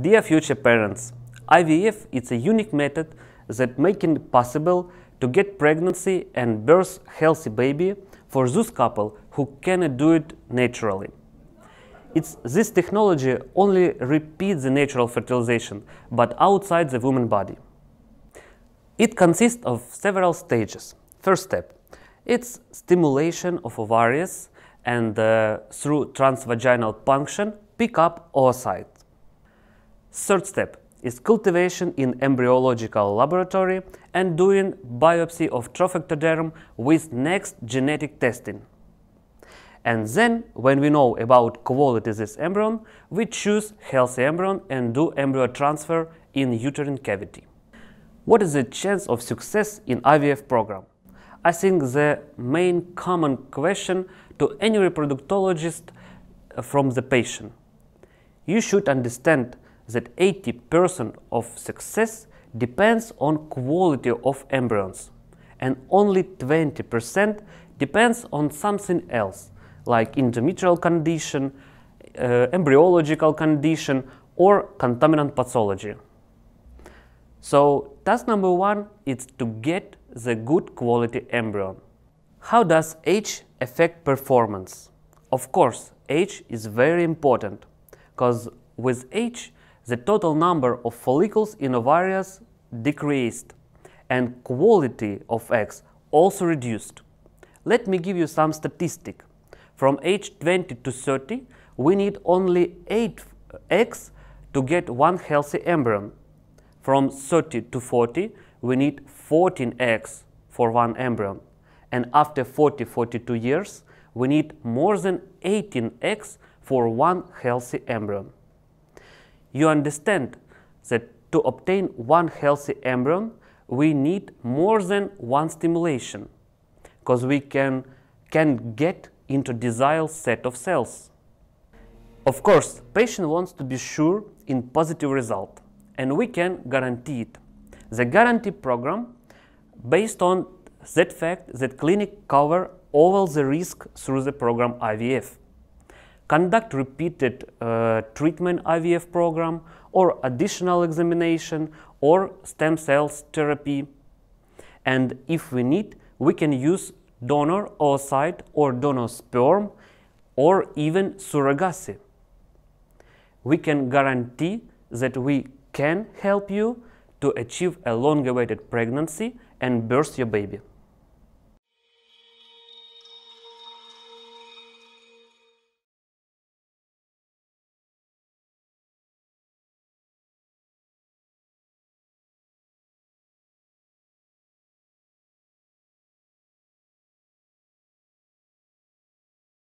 Dear future parents, IVF is a unique method that making it possible to get pregnancy and birth healthy baby for those couple who cannot do it naturally. It's this technology only repeats the natural fertilization, but outside the woman body. It consists of several stages. First step, it's stimulation of ovaries and uh, through transvaginal punction pick up oocyte. Third step is cultivation in embryological laboratory and doing biopsy of trophectoderm with next genetic testing. And then, when we know about quality this embryo, we choose healthy embryo and do embryo transfer in uterine cavity. What is the chance of success in IVF program? I think the main common question to any reproductologist uh, from the patient. You should understand that 80% of success depends on quality of embryons and only 20% depends on something else like endometrial condition, uh, embryological condition or contaminant pathology. So task number one is to get the good quality embryo. How does age affect performance? Of course, age is very important because with age the total number of follicles in ovaries decreased and quality of eggs also reduced. Let me give you some statistic. From age 20 to 30, we need only 8 eggs to get one healthy embryo. From 30 to 40, we need 14 eggs for one embryo. And after 40-42 years, we need more than 18 eggs for one healthy embryo you understand that to obtain one healthy embryo, we need more than one stimulation, because we can, can get into desired set of cells. Of course, patient wants to be sure in positive result, and we can guarantee it. The guarantee program based on that fact that clinic cover all the risk through the program IVF conduct repeated uh, treatment IVF program or additional examination or stem cells therapy. And if we need, we can use donor oocyte or donor sperm or even surrogacy. We can guarantee that we can help you to achieve a long-awaited pregnancy and birth your baby.